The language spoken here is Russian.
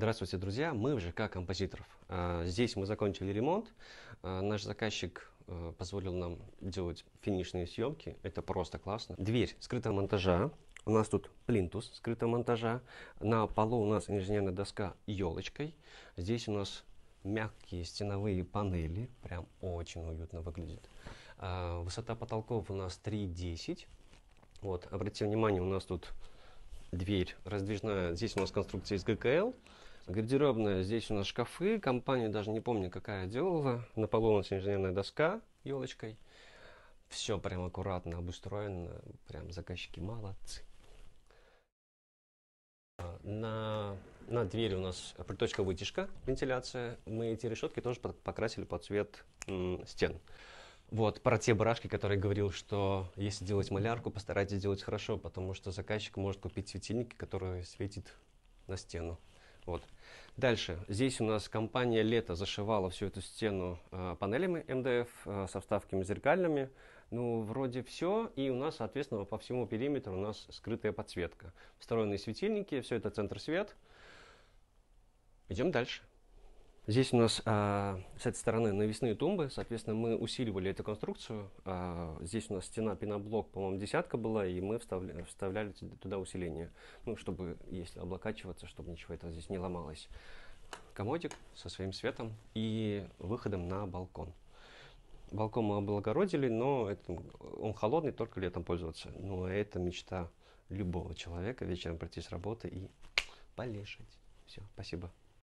Здравствуйте, друзья! Мы в ЖК Композиторов. А, здесь мы закончили ремонт. А, наш заказчик э, позволил нам делать финишные съемки. Это просто классно. Дверь скрытого монтажа. У нас тут плинтус скрытого монтажа. На полу у нас инженерная доска елочкой. Здесь у нас мягкие стеновые панели. Прям очень уютно выглядит. А, высота потолков у нас 3,10. Вот, обратите внимание, у нас тут дверь раздвижная. Здесь у нас конструкция из ГКЛ гардеробная, здесь у нас шкафы, компания даже не помню какая делала, на полу у нас инженерная доска елочкой, все прям аккуратно обустроено, прям заказчики молодцы. А, на, на двери у нас приточка вытяжка, вентиляция. Мы эти решетки тоже покрасили под цвет стен. Вот, про те барашки, которые говорил, что если делать малярку, постарайтесь делать хорошо, потому что заказчик может купить светильники, которые светит на стену. Вот. Дальше. Здесь у нас компания «Лето» зашивала всю эту стену э, панелями МДФ э, со вставками зеркальными. Ну, вроде все. И у нас, соответственно, по всему периметру у нас скрытая подсветка. Встроенные светильники, все это центр свет. Идем дальше. Здесь у нас а, с этой стороны навесные тумбы, соответственно, мы усиливали эту конструкцию. А, здесь у нас стена пеноблок, по-моему, десятка была, и мы вставля вставляли туда усиление, ну, чтобы, если облокачиваться, чтобы ничего этого здесь не ломалось. Комодик со своим светом и выходом на балкон. Балкон мы облагородили, но это, он холодный, только летом пользоваться. Ну, а это мечта любого человека, вечером пройти с работы и полежать. Все, спасибо.